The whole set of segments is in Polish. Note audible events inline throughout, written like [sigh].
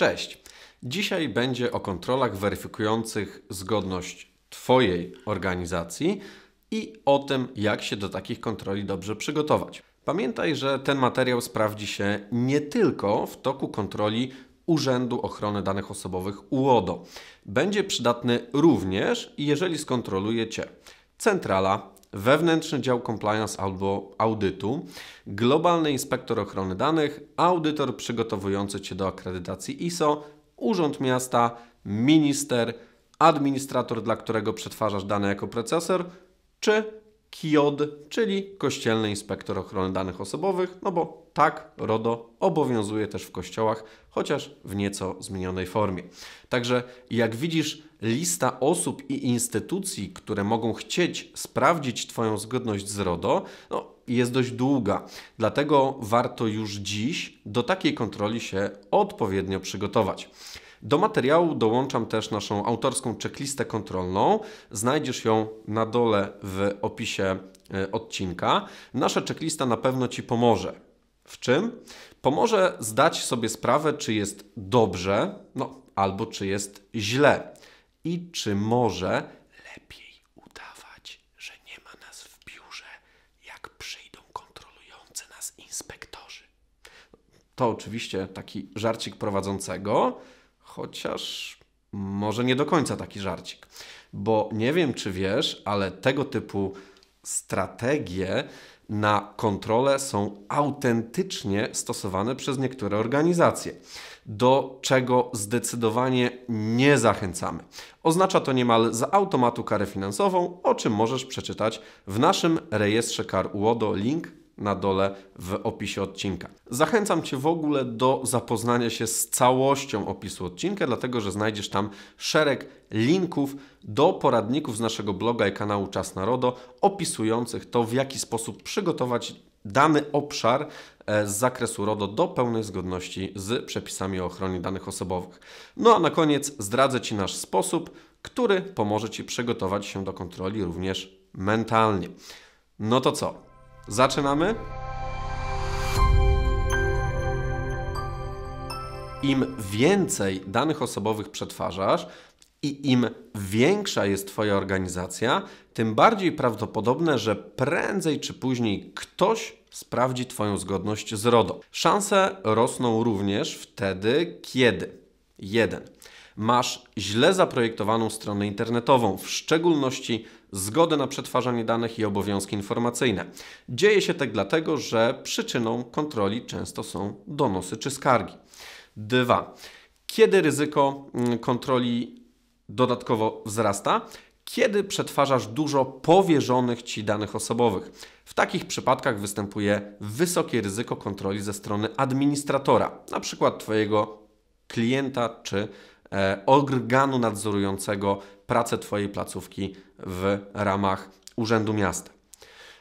Cześć! Dzisiaj będzie o kontrolach weryfikujących zgodność Twojej organizacji i o tym, jak się do takich kontroli dobrze przygotować. Pamiętaj, że ten materiał sprawdzi się nie tylko w toku kontroli Urzędu Ochrony Danych Osobowych UODO. Będzie przydatny również, jeżeli skontroluje Cię centrala wewnętrzny dział compliance albo audytu, globalny inspektor ochrony danych, audytor przygotowujący cię do akredytacji ISO, urząd miasta, minister, administrator, dla którego przetwarzasz dane jako procesor, czy KIOD, czyli Kościelny Inspektor Ochrony Danych Osobowych, no bo tak, RODO obowiązuje też w kościołach, chociaż w nieco zmienionej formie. Także jak widzisz, lista osób i instytucji, które mogą chcieć sprawdzić Twoją zgodność z RODO, no, jest dość długa. Dlatego warto już dziś do takiej kontroli się odpowiednio przygotować. Do materiału dołączam też naszą autorską checklistę kontrolną. Znajdziesz ją na dole w opisie e, odcinka. Nasza checklista na pewno Ci pomoże. W czym? Pomoże zdać sobie sprawę, czy jest dobrze, no albo czy jest źle i czy może lepiej udawać, że nie ma nas w biurze, jak przyjdą kontrolujący nas inspektorzy. To oczywiście taki żarcik prowadzącego, chociaż może nie do końca taki żarcik, bo nie wiem, czy wiesz, ale tego typu strategie na kontrolę są autentycznie stosowane przez niektóre organizacje, do czego zdecydowanie nie zachęcamy. Oznacza to niemal z automatu karę finansową, o czym możesz przeczytać w naszym rejestrze kar UODO, link na dole w opisie odcinka. Zachęcam Cię w ogóle do zapoznania się z całością opisu odcinka, dlatego że znajdziesz tam szereg linków do poradników z naszego bloga i kanału Czas Narodo, opisujących to, w jaki sposób przygotować dany obszar e, z zakresu RODO do pełnej zgodności z przepisami o ochronie danych osobowych. No a na koniec zdradzę Ci nasz sposób, który pomoże Ci przygotować się do kontroli również mentalnie. No to co? Zaczynamy. Im więcej danych osobowych przetwarzasz i im większa jest Twoja organizacja, tym bardziej prawdopodobne, że prędzej czy później ktoś sprawdzi Twoją zgodność z RODO. Szanse rosną również wtedy, kiedy 1 masz źle zaprojektowaną stronę internetową, w szczególności zgodę na przetwarzanie danych i obowiązki informacyjne. Dzieje się tak dlatego, że przyczyną kontroli często są donosy czy skargi. 2. Kiedy ryzyko mm, kontroli dodatkowo wzrasta? Kiedy przetwarzasz dużo powierzonych ci danych osobowych? W takich przypadkach występuje wysokie ryzyko kontroli ze strony administratora, na przykład Twojego klienta czy E, organu nadzorującego pracę Twojej placówki w ramach Urzędu Miasta.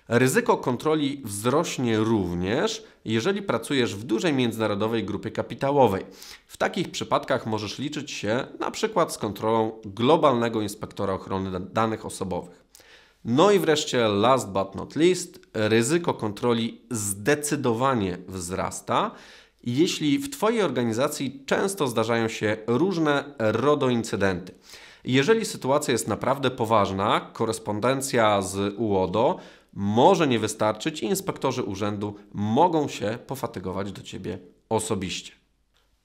Ryzyko kontroli wzrośnie również, jeżeli pracujesz w dużej międzynarodowej grupie kapitałowej. W takich przypadkach możesz liczyć się na przykład z kontrolą globalnego inspektora ochrony danych osobowych. No i wreszcie, last but not least, ryzyko kontroli zdecydowanie wzrasta, jeśli w Twojej organizacji często zdarzają się różne RODO incydenty. Jeżeli sytuacja jest naprawdę poważna, korespondencja z UODO może nie wystarczyć i inspektorzy urzędu mogą się pofatygować do Ciebie osobiście.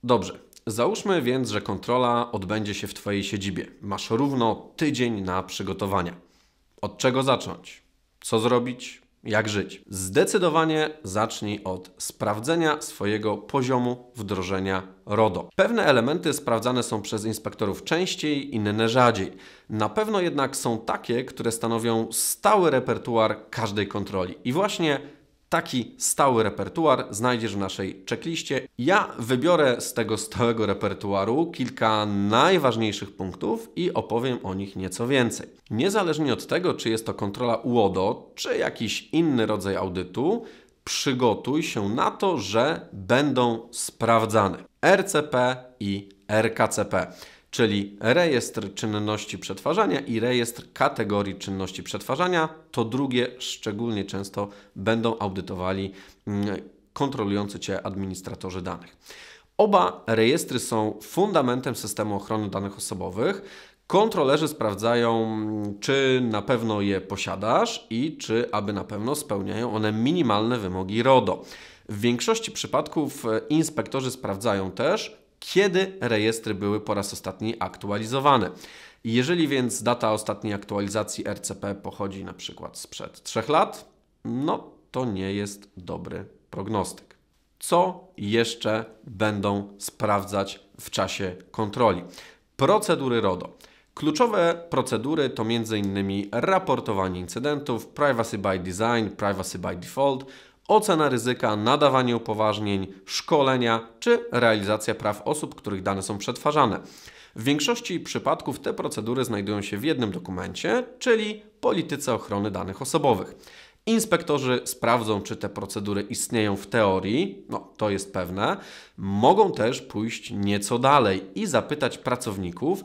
Dobrze, załóżmy więc, że kontrola odbędzie się w Twojej siedzibie. Masz równo tydzień na przygotowania. Od czego zacząć? Co zrobić? jak żyć. Zdecydowanie zacznij od sprawdzenia swojego poziomu wdrożenia RODO. Pewne elementy sprawdzane są przez inspektorów częściej, inne rzadziej. Na pewno jednak są takie, które stanowią stały repertuar każdej kontroli. I właśnie Taki stały repertuar znajdziesz w naszej checkliście. Ja wybiorę z tego stałego repertuaru kilka najważniejszych punktów i opowiem o nich nieco więcej. Niezależnie od tego, czy jest to kontrola UODO, czy jakiś inny rodzaj audytu, przygotuj się na to, że będą sprawdzane RCP i RKCP czyli rejestr czynności przetwarzania i rejestr kategorii czynności przetwarzania. To drugie szczególnie często będą audytowali mm, kontrolujący Cię administratorzy danych. Oba rejestry są fundamentem systemu ochrony danych osobowych. Kontrolerzy sprawdzają, mm, czy na pewno je posiadasz i czy aby na pewno spełniają one minimalne wymogi RODO. W większości przypadków e, inspektorzy sprawdzają też, kiedy rejestry były po raz ostatni aktualizowane. Jeżeli więc data ostatniej aktualizacji RCP pochodzi na przykład sprzed 3 lat, no to nie jest dobry prognostyk. Co jeszcze będą sprawdzać w czasie kontroli? Procedury RODO. Kluczowe procedury to m.in. raportowanie incydentów, privacy by design, privacy by default ocena ryzyka, nadawanie upoważnień, szkolenia czy realizacja praw osób, których dane są przetwarzane. W większości przypadków te procedury znajdują się w jednym dokumencie, czyli polityce ochrony danych osobowych. Inspektorzy sprawdzą, czy te procedury istnieją w teorii, no to jest pewne. Mogą też pójść nieco dalej i zapytać pracowników,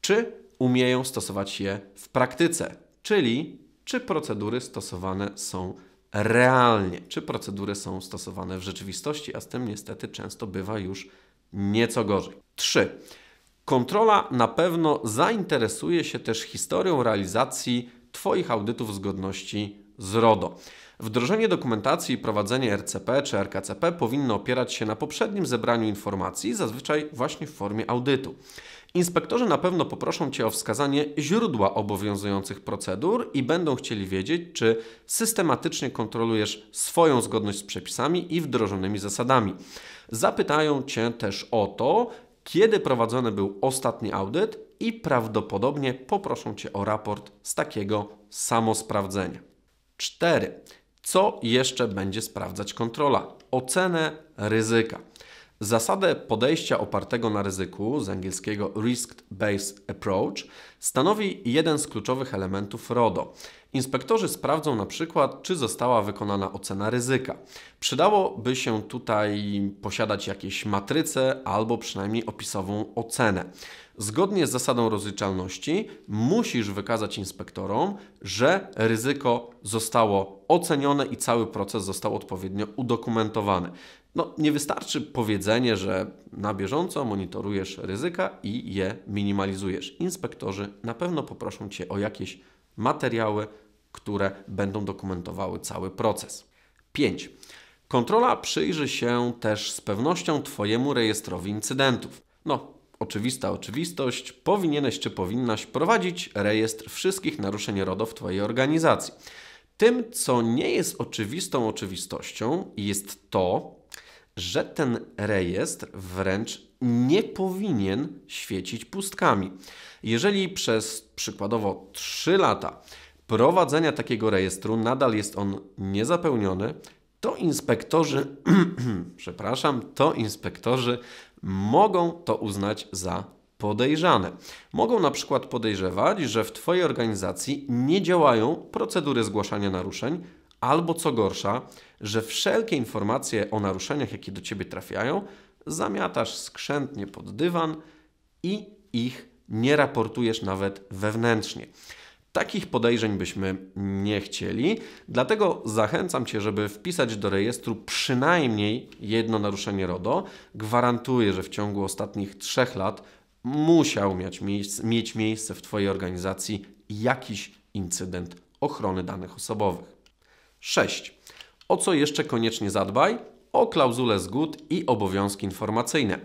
czy umieją stosować je w praktyce, czyli czy procedury stosowane są realnie, czy procedury są stosowane w rzeczywistości, a z tym niestety często bywa już nieco gorzej. 3. Kontrola na pewno zainteresuje się też historią realizacji Twoich audytów zgodności z RODO. Wdrożenie dokumentacji i prowadzenie RCP czy RKCP powinno opierać się na poprzednim zebraniu informacji, zazwyczaj właśnie w formie audytu. Inspektorzy na pewno poproszą Cię o wskazanie źródła obowiązujących procedur i będą chcieli wiedzieć, czy systematycznie kontrolujesz swoją zgodność z przepisami i wdrożonymi zasadami. Zapytają Cię też o to, kiedy prowadzony był ostatni audyt i prawdopodobnie poproszą Cię o raport z takiego samosprawdzenia. 4. Co jeszcze będzie sprawdzać kontrola? Ocenę ryzyka. Zasadę podejścia opartego na ryzyku, z angielskiego Risk-Based Approach, stanowi jeden z kluczowych elementów RODO. Inspektorzy sprawdzą na przykład, czy została wykonana ocena ryzyka. Przydałoby się tutaj posiadać jakieś matryce albo przynajmniej opisową ocenę. Zgodnie z zasadą rozliczalności musisz wykazać inspektorom, że ryzyko zostało ocenione i cały proces został odpowiednio udokumentowany. No, nie wystarczy powiedzenie, że na bieżąco monitorujesz ryzyka i je minimalizujesz. Inspektorzy na pewno poproszą Cię o jakieś materiały, które będą dokumentowały cały proces. 5. Kontrola przyjrzy się też z pewnością Twojemu rejestrowi incydentów. No, oczywista oczywistość, powinieneś czy powinnaś prowadzić rejestr wszystkich naruszeń RODO w Twojej organizacji. Tym, co nie jest oczywistą oczywistością, jest to, że ten rejestr wręcz nie powinien świecić pustkami. Jeżeli przez przykładowo 3 lata prowadzenia takiego rejestru nadal jest on niezapełniony, to inspektorzy, [clears throat] przepraszam, to inspektorzy mogą to uznać za podejrzane. Mogą na przykład podejrzewać, że w Twojej organizacji nie działają procedury zgłaszania naruszeń Albo co gorsza, że wszelkie informacje o naruszeniach, jakie do ciebie trafiają, zamiatasz skrzętnie pod dywan i ich nie raportujesz nawet wewnętrznie. Takich podejrzeń byśmy nie chcieli, dlatego zachęcam Cię, żeby wpisać do rejestru przynajmniej jedno naruszenie RODO. Gwarantuję, że w ciągu ostatnich trzech lat musiał mieć miejsce, mieć miejsce w Twojej organizacji jakiś incydent ochrony danych osobowych. 6. O co jeszcze koniecznie zadbaj? O klauzulę zgód i obowiązki informacyjne.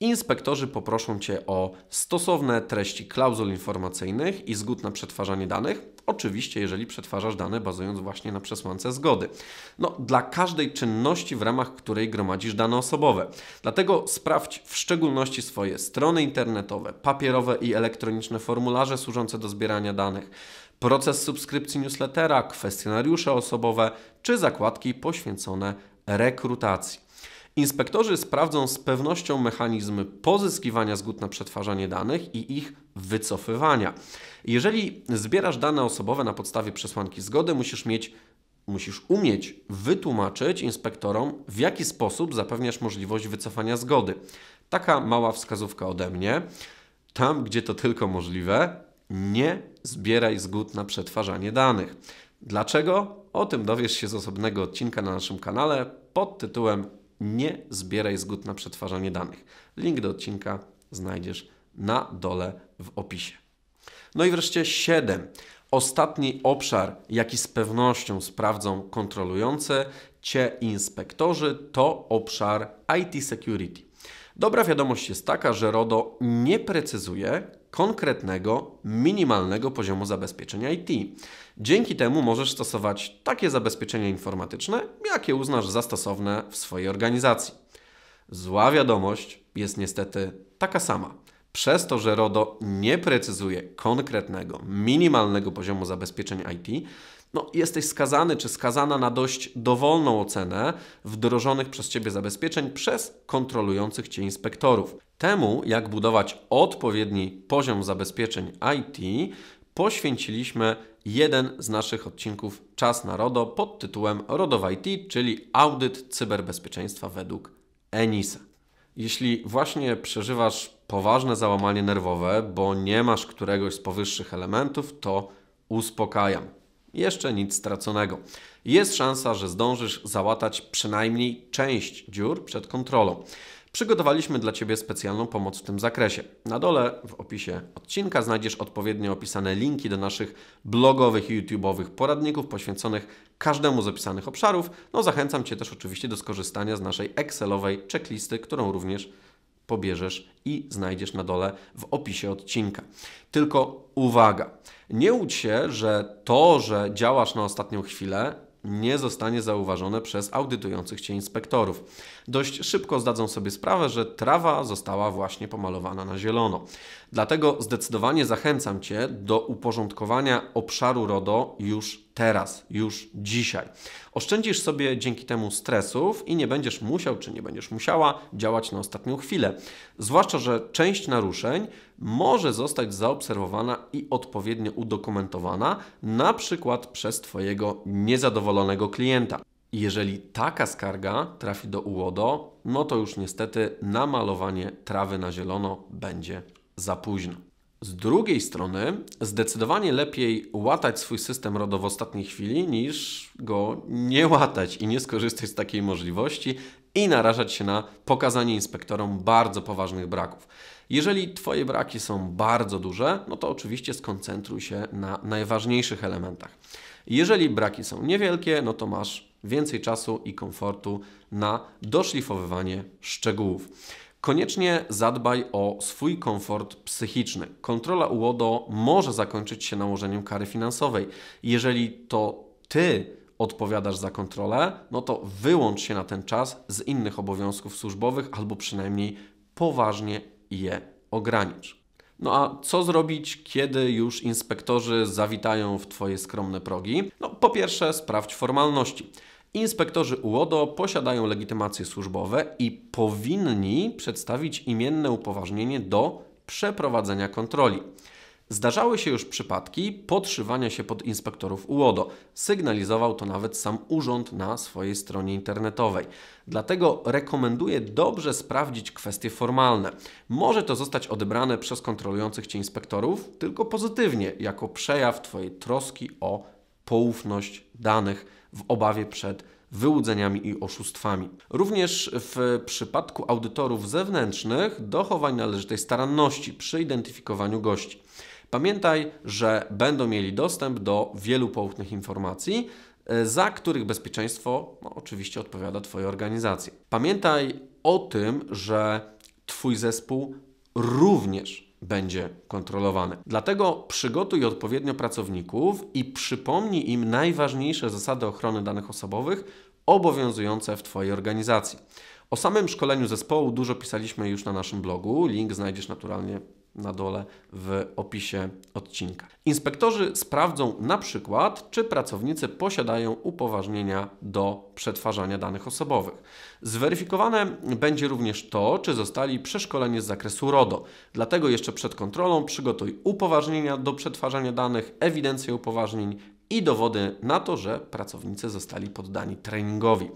Inspektorzy poproszą Cię o stosowne treści klauzul informacyjnych i zgód na przetwarzanie danych, oczywiście jeżeli przetwarzasz dane bazując właśnie na przesłance zgody. No, dla każdej czynności, w ramach której gromadzisz dane osobowe. Dlatego sprawdź w szczególności swoje strony internetowe, papierowe i elektroniczne formularze służące do zbierania danych, proces subskrypcji newslettera, kwestionariusze osobowe czy zakładki poświęcone rekrutacji. Inspektorzy sprawdzą z pewnością mechanizmy pozyskiwania zgód na przetwarzanie danych i ich wycofywania. Jeżeli zbierasz dane osobowe na podstawie przesłanki zgody, musisz mieć Musisz umieć wytłumaczyć inspektorom, w jaki sposób zapewniasz możliwość wycofania zgody. Taka mała wskazówka ode mnie. Tam, gdzie to tylko możliwe, nie zbieraj zgód na przetwarzanie danych. Dlaczego? O tym dowiesz się z osobnego odcinka na naszym kanale pod tytułem Nie zbieraj zgód na przetwarzanie danych. Link do odcinka znajdziesz na dole w opisie. No i wreszcie 7. Ostatni obszar, jaki z pewnością sprawdzą kontrolujące cię inspektorzy, to obszar IT security. Dobra wiadomość jest taka, że RODO nie precyzuje, konkretnego, minimalnego poziomu zabezpieczenia IT. Dzięki temu możesz stosować takie zabezpieczenia informatyczne, jakie uznasz za stosowne w swojej organizacji. Zła wiadomość jest niestety taka sama. Przez to, że RODO nie precyzuje konkretnego, minimalnego poziomu zabezpieczeń IT, no, jesteś skazany czy skazana na dość dowolną ocenę wdrożonych przez Ciebie zabezpieczeń przez kontrolujących Cię inspektorów. Temu, jak budować odpowiedni poziom zabezpieczeń IT, poświęciliśmy jeden z naszych odcinków Czas na RODO pod tytułem RODO w IT, czyli Audyt Cyberbezpieczeństwa według ENISA. Jeśli właśnie przeżywasz poważne załamanie nerwowe, bo nie masz któregoś z powyższych elementów, to uspokajam. Jeszcze nic straconego. Jest szansa, że zdążysz załatać przynajmniej część dziur przed kontrolą. Przygotowaliśmy dla Ciebie specjalną pomoc w tym zakresie. Na dole w opisie odcinka znajdziesz odpowiednio opisane linki do naszych blogowych i YouTube'owych poradników poświęconych każdemu z opisanych obszarów. No zachęcam Cię też oczywiście do skorzystania z naszej Excelowej checklisty, którą również pobierzesz i znajdziesz na dole w opisie odcinka. Tylko uwaga, nie łudź się, że to, że działasz na ostatnią chwilę, nie zostanie zauważone przez audytujących cię inspektorów dość szybko zdadzą sobie sprawę, że trawa została właśnie pomalowana na zielono. Dlatego zdecydowanie zachęcam Cię do uporządkowania obszaru RODO już teraz, już dzisiaj. Oszczędzisz sobie dzięki temu stresów i nie będziesz musiał czy nie będziesz musiała działać na ostatnią chwilę. Zwłaszcza, że część naruszeń może zostać zaobserwowana i odpowiednio udokumentowana, na przykład przez Twojego niezadowolonego klienta. Jeżeli taka skarga trafi do UODO, no to już niestety namalowanie trawy na zielono będzie za późno. Z drugiej strony, zdecydowanie lepiej łatać swój system RODO w ostatniej chwili, niż go nie łatać i nie skorzystać z takiej możliwości i narażać się na pokazanie inspektorom bardzo poważnych braków. Jeżeli Twoje braki są bardzo duże, no to oczywiście skoncentruj się na najważniejszych elementach. Jeżeli braki są niewielkie, no to masz więcej czasu i komfortu na doszlifowywanie szczegółów. Koniecznie zadbaj o swój komfort psychiczny. Kontrola UODO może zakończyć się nałożeniem kary finansowej. Jeżeli to ty odpowiadasz za kontrolę, no to wyłącz się na ten czas z innych obowiązków służbowych albo przynajmniej poważnie je ogranicz. No a co zrobić, kiedy już inspektorzy zawitają w Twoje skromne progi? No po pierwsze sprawdź formalności. Inspektorzy UODO posiadają legitymacje służbowe i powinni przedstawić imienne upoważnienie do przeprowadzenia kontroli. Zdarzały się już przypadki podszywania się pod inspektorów UODO. Sygnalizował to nawet sam urząd na swojej stronie internetowej. Dlatego rekomenduję dobrze sprawdzić kwestie formalne. Może to zostać odebrane przez kontrolujących cię inspektorów tylko pozytywnie, jako przejaw Twojej troski o poufność danych w obawie przed wyłudzeniami i oszustwami. Również w przypadku audytorów zewnętrznych dochowań należytej staranności przy identyfikowaniu gości. Pamiętaj, że będą mieli dostęp do wielu poufnych informacji, e, za których bezpieczeństwo no, oczywiście odpowiada Twoja organizacja. Pamiętaj o tym, że Twój zespół również będzie kontrolowane. Dlatego przygotuj odpowiednio pracowników i przypomnij im najważniejsze zasady ochrony danych osobowych obowiązujące w Twojej organizacji. O samym szkoleniu zespołu dużo pisaliśmy już na naszym blogu, link znajdziesz naturalnie na dole w opisie odcinka. Inspektorzy sprawdzą na przykład, czy pracownicy posiadają upoważnienia do przetwarzania danych osobowych. Zweryfikowane będzie również to, czy zostali przeszkoleni z zakresu RODO. Dlatego jeszcze przed kontrolą przygotuj upoważnienia do przetwarzania danych, ewidencję upoważnień, i dowody na to, że pracownicy zostali poddani treningowi.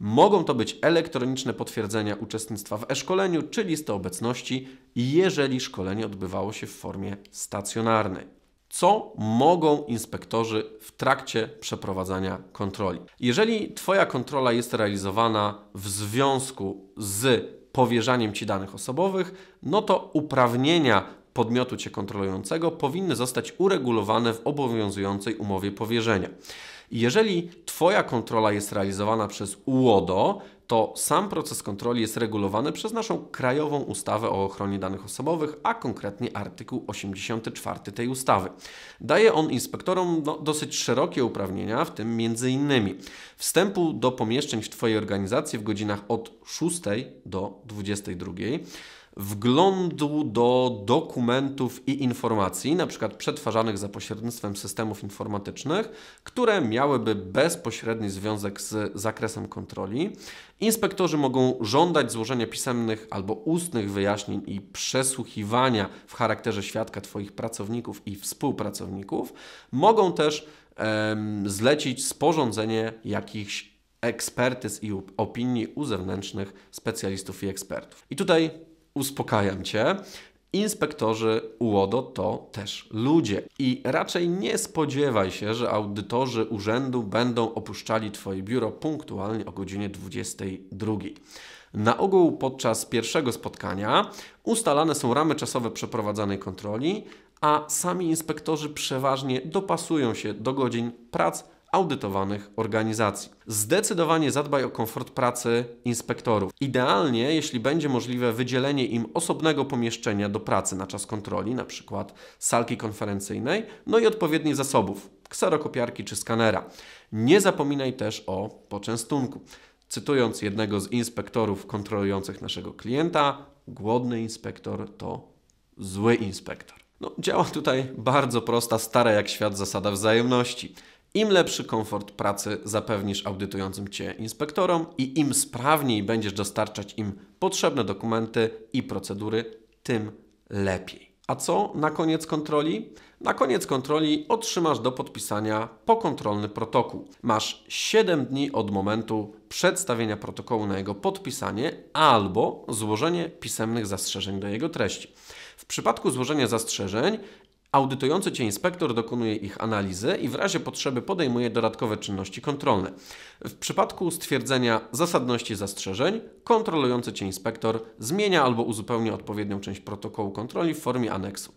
Mogą to być elektroniczne potwierdzenia uczestnictwa w e-szkoleniu czy listy obecności, jeżeli szkolenie odbywało się w formie stacjonarnej. Co mogą inspektorzy w trakcie przeprowadzania kontroli? Jeżeli Twoja kontrola jest realizowana w związku z powierzaniem Ci danych osobowych, no to uprawnienia podmiotu Cię kontrolującego powinny zostać uregulowane w obowiązującej umowie powierzenia. jeżeli Twoja kontrola jest realizowana przez UODO, to sam proces kontroli jest regulowany przez naszą krajową ustawę o ochronie danych osobowych, a konkretnie artykuł 84 tej ustawy. Daje on inspektorom no, dosyć szerokie uprawnienia, w tym m.in. wstępu do pomieszczeń w Twojej organizacji w godzinach od 6 do 22 wglądu do dokumentów i informacji, na przykład przetwarzanych za pośrednictwem systemów informatycznych, które miałyby bezpośredni związek z zakresem kontroli. Inspektorzy mogą żądać złożenia pisemnych albo ustnych wyjaśnień i przesłuchiwania w charakterze świadka Twoich pracowników i współpracowników. Mogą też zlecić sporządzenie jakichś ekspertyz i opinii u zewnętrznych specjalistów i ekspertów. I tutaj uspokajam cię, Inspektorzy UODO to też ludzie i raczej nie spodziewaj się, że audytorzy urzędu będą opuszczali Twoje biuro punktualnie o godzinie 22. Na ogół podczas pierwszego spotkania ustalane są ramy czasowe przeprowadzanej kontroli, a sami inspektorzy przeważnie dopasują się do godzin prac audytowanych organizacji. Zdecydowanie zadbaj o komfort pracy inspektorów. Idealnie, jeśli będzie możliwe, wydzielenie im osobnego pomieszczenia do pracy na czas kontroli, na przykład salki konferencyjnej, no i odpowiednich zasobów, kserokopiarki czy skanera. Nie zapominaj też o poczęstunku. Cytując jednego z inspektorów kontrolujących naszego klienta, głodny inspektor to zły inspektor. No, działa tutaj bardzo prosta, stara jak świat zasada wzajemności. Im lepszy komfort pracy zapewnisz audytującym Cię inspektorom i im sprawniej będziesz dostarczać im potrzebne dokumenty i procedury, tym lepiej. A co na koniec kontroli? Na koniec kontroli otrzymasz do podpisania pokontrolny protokół. Masz 7 dni od momentu przedstawienia protokołu na jego podpisanie albo złożenie pisemnych zastrzeżeń do jego treści. W przypadku złożenia zastrzeżeń Audytujący Cię inspektor dokonuje ich analizy i w razie potrzeby podejmuje dodatkowe czynności kontrolne. W przypadku stwierdzenia zasadności zastrzeżeń, kontrolujący Cię inspektor zmienia albo uzupełnia odpowiednią część protokołu kontroli w formie aneksu.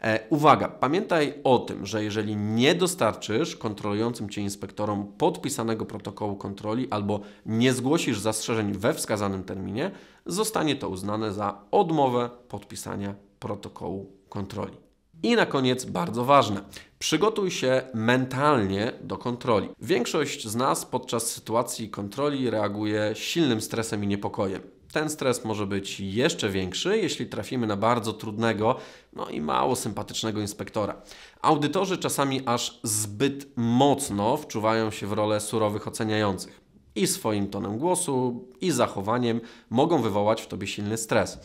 E, uwaga, pamiętaj o tym, że jeżeli nie dostarczysz kontrolującym Cię inspektorom podpisanego protokołu kontroli albo nie zgłosisz zastrzeżeń we wskazanym terminie, zostanie to uznane za odmowę podpisania protokołu kontroli. I na koniec bardzo ważne. Przygotuj się mentalnie do kontroli. Większość z nas podczas sytuacji kontroli reaguje silnym stresem i niepokojem. Ten stres może być jeszcze większy, jeśli trafimy na bardzo trudnego, no i mało sympatycznego inspektora. Audytorzy czasami aż zbyt mocno wczuwają się w rolę surowych oceniających i swoim tonem głosu, i zachowaniem mogą wywołać w tobie silny stres.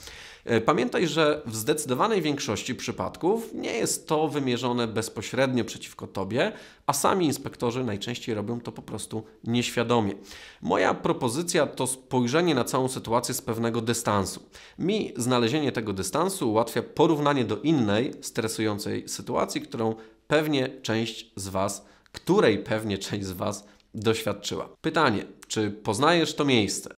E, pamiętaj, że w zdecydowanej większości przypadków nie jest to wymierzone bezpośrednio przeciwko tobie, a sami inspektorzy najczęściej robią to po prostu nieświadomie. Moja propozycja to spojrzenie na całą sytuację z pewnego dystansu. Mi znalezienie tego dystansu ułatwia porównanie do innej stresującej sytuacji, którą pewnie część z Was, której pewnie część z Was doświadczyła. Pytanie, czy poznajesz to miejsce?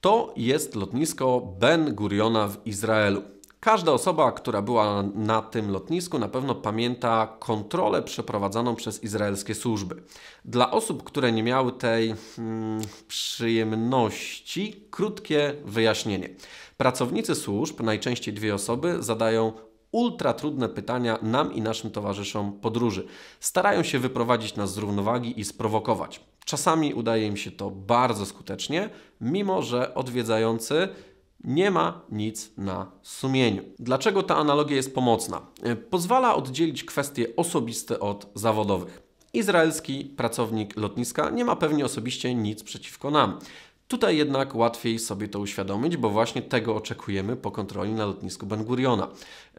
To jest lotnisko Ben Guriona w Izraelu. Każda osoba, która była na tym lotnisku, na pewno pamięta kontrolę przeprowadzaną przez izraelskie służby. Dla osób, które nie miały tej hmm, przyjemności, krótkie wyjaśnienie. Pracownicy służb, najczęściej dwie osoby, zadają ultra trudne pytania nam i naszym towarzyszom podróży. Starają się wyprowadzić nas z równowagi i sprowokować. Czasami udaje im się to bardzo skutecznie, mimo że odwiedzający nie ma nic na sumieniu. Dlaczego ta analogia jest pomocna? E, pozwala oddzielić kwestie osobiste od zawodowych. Izraelski pracownik lotniska nie ma pewnie osobiście nic przeciwko nam. Tutaj jednak łatwiej sobie to uświadomić, bo właśnie tego oczekujemy po kontroli na lotnisku Ben Guriona.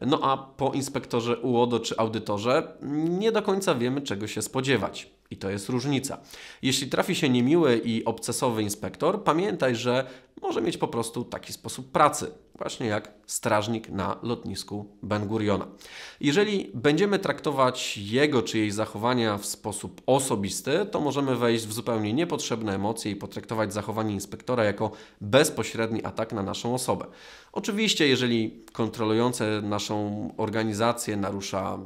No a po inspektorze UODO czy audytorze nie do końca wiemy, czego się spodziewać. I to jest różnica. Jeśli trafi się niemiły i obcesowy inspektor, pamiętaj, że może mieć po prostu taki sposób pracy właśnie jak strażnik na lotnisku Ben Guriona. Jeżeli będziemy traktować jego czy jej zachowania w sposób osobisty, to możemy wejść w zupełnie niepotrzebne emocje i potraktować zachowanie inspektora jako bezpośredni atak na naszą osobę. Oczywiście, jeżeli kontrolujące naszą organizację narusza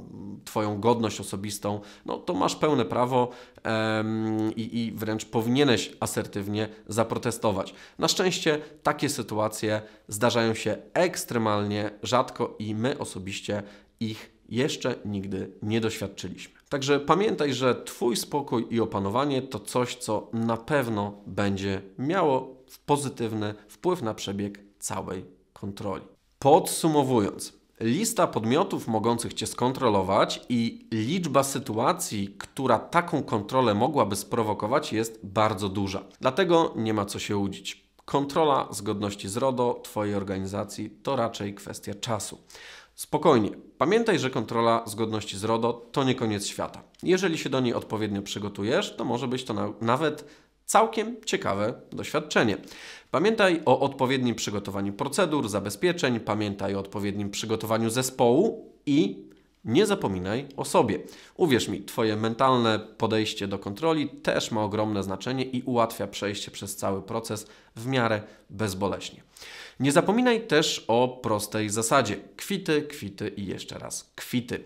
Twoją godność osobistą, no to masz pełne prawo um, i, i wręcz powinieneś asertywnie zaprotestować. Na szczęście takie sytuacje zdarzają się się ekstremalnie rzadko i my osobiście ich jeszcze nigdy nie doświadczyliśmy. Także pamiętaj, że Twój spokój i opanowanie to coś, co na pewno będzie miało pozytywny wpływ na przebieg całej kontroli. Podsumowując, lista podmiotów mogących Cię skontrolować i liczba sytuacji, która taką kontrolę mogłaby sprowokować, jest bardzo duża. Dlatego nie ma co się łudzić. Kontrola zgodności z RODO Twojej organizacji to raczej kwestia czasu. Spokojnie, pamiętaj, że kontrola zgodności z RODO to nie koniec świata. Jeżeli się do niej odpowiednio przygotujesz, to może być to na nawet całkiem ciekawe doświadczenie. Pamiętaj o odpowiednim przygotowaniu procedur, zabezpieczeń, pamiętaj o odpowiednim przygotowaniu zespołu i nie zapominaj o sobie. Uwierz mi, Twoje mentalne podejście do kontroli też ma ogromne znaczenie i ułatwia przejście przez cały proces w miarę bezboleśnie. Nie zapominaj też o prostej zasadzie: kwity, kwity i jeszcze raz kwity.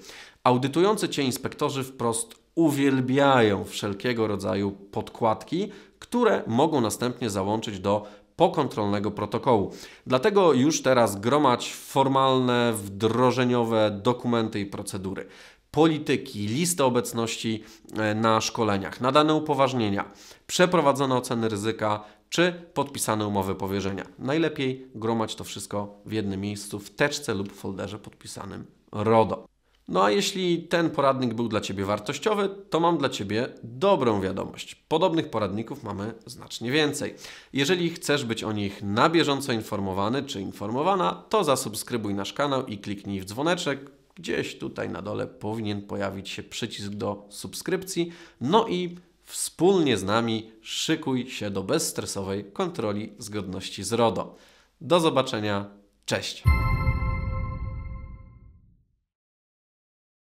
Audytujący cię inspektorzy wprost uwielbiają wszelkiego rodzaju podkładki, które mogą następnie załączyć do pokontrolnego protokołu. Dlatego już teraz gromadź formalne, wdrożeniowe dokumenty i procedury. Polityki, listy obecności e, na szkoleniach, nadane upoważnienia, przeprowadzone oceny ryzyka, czy podpisane umowy powierzenia. Najlepiej gromadź to wszystko w jednym miejscu w teczce lub folderze podpisanym RODO. No a jeśli ten poradnik był dla Ciebie wartościowy, to mam dla Ciebie dobrą wiadomość. Podobnych poradników mamy znacznie więcej. Jeżeli chcesz być o nich na bieżąco informowany czy informowana, to zasubskrybuj nasz kanał i kliknij w dzwoneczek. Gdzieś tutaj na dole powinien pojawić się przycisk do subskrypcji. No i wspólnie z nami szykuj się do bezstresowej kontroli zgodności z RODO. Do zobaczenia, cześć!